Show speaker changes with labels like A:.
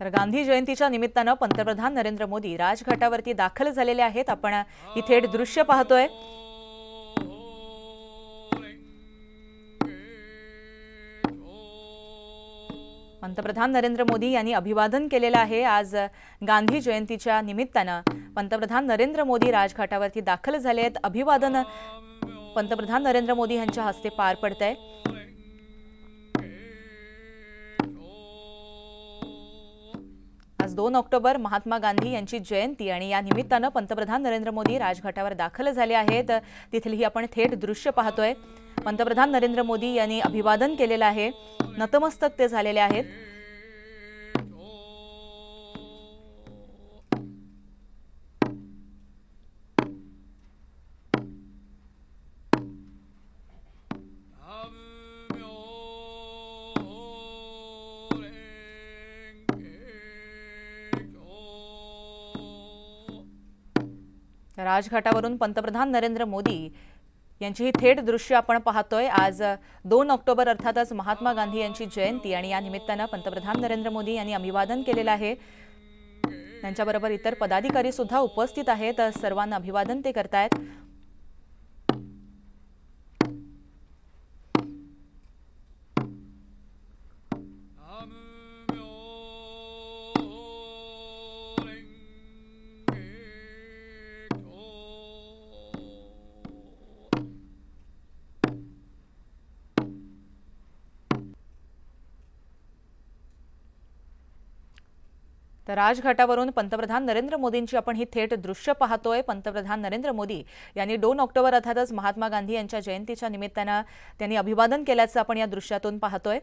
A: तर गांधी जयंतीच्या निमित्तानं पंतप्रधान नरेंद्र मोदी राजघाटावरती दाखल झालेले आहेत आपण ही थेट दृश्य पाहतोय पंतप्रधान नरेंद्र मोदी यांनी अभिवादन केलेलं आहे आज गांधी जयंतीच्या निमित्तानं पंतप्रधान नरेंद्र मोदी राजघाटावरती दाखल झाले आहेत अभिवादन पंतप्रधान नरेंद्र मोदी यांच्या हस्ते पार पडत आहे आज दोन ऑक्टोबर महात्मा गांधी यांची जयंती आणि या निमित्तानं पंतप्रधान नरेंद्र मोदी राजघाटावर दाखल झाले आहेत तिथली ही आपण थेट दृश्य पाहतोय पंतप्रधान नरेंद्र मोदी यांनी अभिवादन केलेलं आहे नतमस्तक ते झालेले आहेत राजघाटावरून पंतप्रधान नरेंद्र मोदी यांची ही थेट दृश्य आपण पाहतोय आज दोन ऑक्टोबर अर्थातच महात्मा गांधी यांची जयंती आणि या निमित्तानं पंतप्रधान नरेंद्र मोदी यांनी अभिवादन केलेलं आहे त्यांच्याबरोबर इतर पदाधिकारी सुद्धा उपस्थित आहेत सर्वांना अभिवादन ते करतायत तर राजघाटावरून पंतप्रधान नरेंद्र मोदींची आपण ही थेट दृश्य पाहतोय पंतप्रधान नरेंद्र मोदी यांनी दोन ऑक्टोबर अर्थातच महात्मा गांधी यांच्या जयंतीच्या निमित्तानं त्यांनी अभिवादन केल्याचं आपण या दृश्यातून पाहतोय